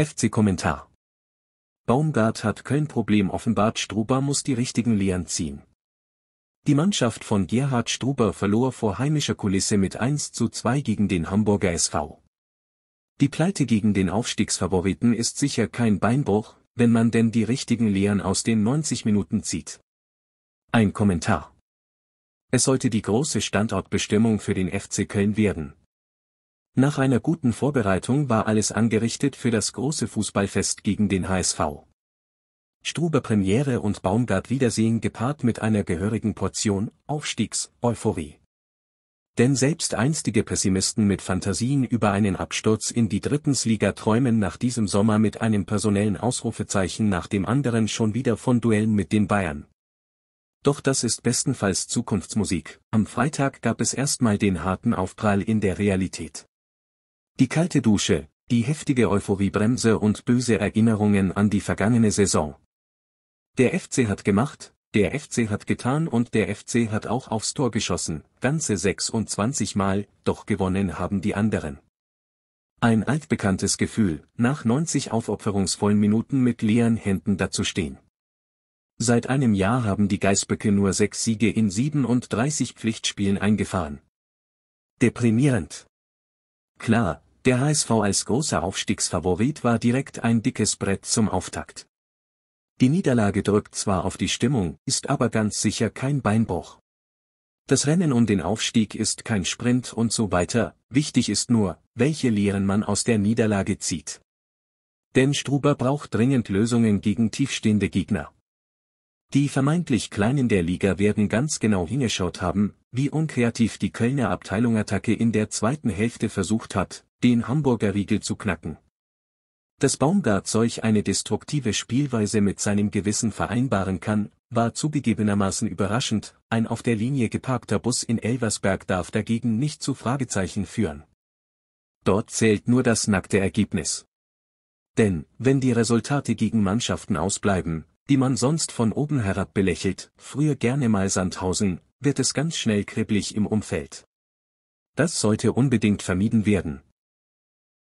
FC-Kommentar. Baumgart hat Köln Problem offenbart Struber muss die richtigen Lehren ziehen. Die Mannschaft von Gerhard Struber verlor vor heimischer Kulisse mit 1 zu 2 gegen den Hamburger SV. Die Pleite gegen den Aufstiegsfavoriten ist sicher kein Beinbruch, wenn man denn die richtigen Lehren aus den 90 Minuten zieht. Ein Kommentar. Es sollte die große Standortbestimmung für den FC Köln werden, nach einer guten Vorbereitung war alles angerichtet für das große Fußballfest gegen den HSV. Struber Premiere und Baumgart Wiedersehen gepaart mit einer gehörigen Portion Aufstiegs-Euphorie. Denn selbst einstige Pessimisten mit Fantasien über einen Absturz in die Drittensliga träumen nach diesem Sommer mit einem personellen Ausrufezeichen nach dem anderen schon wieder von Duellen mit den Bayern. Doch das ist bestenfalls Zukunftsmusik. Am Freitag gab es erstmal den harten Aufprall in der Realität. Die kalte Dusche, die heftige Euphoriebremse und böse Erinnerungen an die vergangene Saison. Der FC hat gemacht, der FC hat getan und der FC hat auch aufs Tor geschossen, ganze 26 Mal, doch gewonnen haben die anderen. Ein altbekanntes Gefühl, nach 90 aufopferungsvollen Minuten mit leeren Händen dazustehen. Seit einem Jahr haben die Geißböcke nur sechs Siege in 37 Pflichtspielen eingefahren. Deprimierend. Klar, der HSV als großer Aufstiegsfavorit war direkt ein dickes Brett zum Auftakt. Die Niederlage drückt zwar auf die Stimmung, ist aber ganz sicher kein Beinbruch. Das Rennen um den Aufstieg ist kein Sprint und so weiter, wichtig ist nur, welche Lehren man aus der Niederlage zieht. Denn Struber braucht dringend Lösungen gegen tiefstehende Gegner. Die vermeintlich Kleinen der Liga werden ganz genau hingeschaut haben, wie unkreativ die Kölner Abteilungattacke in der zweiten Hälfte versucht hat, den Hamburger Riegel zu knacken. Dass Baumgart solch eine destruktive Spielweise mit seinem Gewissen vereinbaren kann, war zugegebenermaßen überraschend, ein auf der Linie geparkter Bus in Elversberg darf dagegen nicht zu Fragezeichen führen. Dort zählt nur das nackte Ergebnis. Denn, wenn die Resultate gegen Mannschaften ausbleiben, die man sonst von oben herab belächelt, früher gerne mal Sandhausen, wird es ganz schnell kribbelig im Umfeld. Das sollte unbedingt vermieden werden.